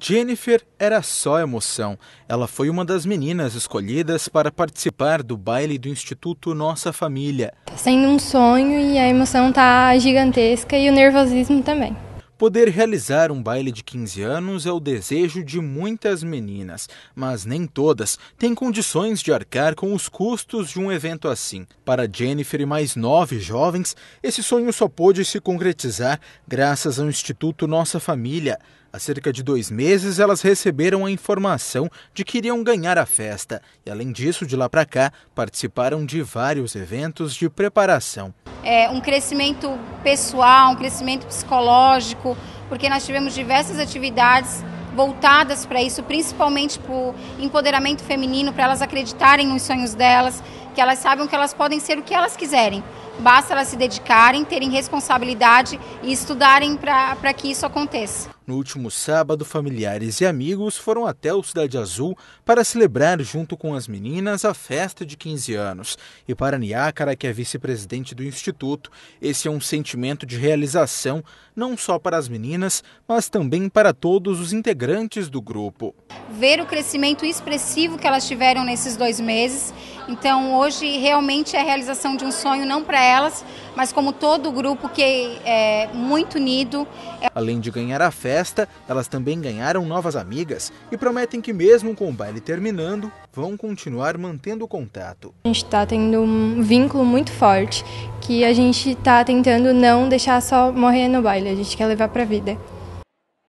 Jennifer era só emoção. Ela foi uma das meninas escolhidas para participar do baile do Instituto Nossa Família. Tá sendo um sonho e a emoção tá gigantesca e o nervosismo também. Poder realizar um baile de 15 anos é o desejo de muitas meninas, mas nem todas têm condições de arcar com os custos de um evento assim. Para Jennifer e mais nove jovens, esse sonho só pôde se concretizar graças ao Instituto Nossa Família. Há cerca de dois meses, elas receberam a informação de que iriam ganhar a festa e, além disso, de lá para cá, participaram de vários eventos de preparação. É um crescimento pessoal, um crescimento psicológico, porque nós tivemos diversas atividades voltadas para isso, principalmente para o empoderamento feminino, para elas acreditarem nos sonhos delas que elas saibam que elas podem ser o que elas quiserem. Basta elas se dedicarem, terem responsabilidade e estudarem para que isso aconteça. No último sábado, familiares e amigos foram até o Cidade Azul para celebrar, junto com as meninas, a festa de 15 anos. E para Niácara, que é vice-presidente do Instituto, esse é um sentimento de realização não só para as meninas, mas também para todos os integrantes do grupo ver o crescimento expressivo que elas tiveram nesses dois meses. Então, hoje realmente é a realização de um sonho, não para elas, mas como todo o grupo que é, é muito unido. Além de ganhar a festa, elas também ganharam novas amigas e prometem que, mesmo com o baile terminando, vão continuar mantendo o contato. A gente está tendo um vínculo muito forte que a gente está tentando não deixar só morrer no baile, a gente quer levar para a vida.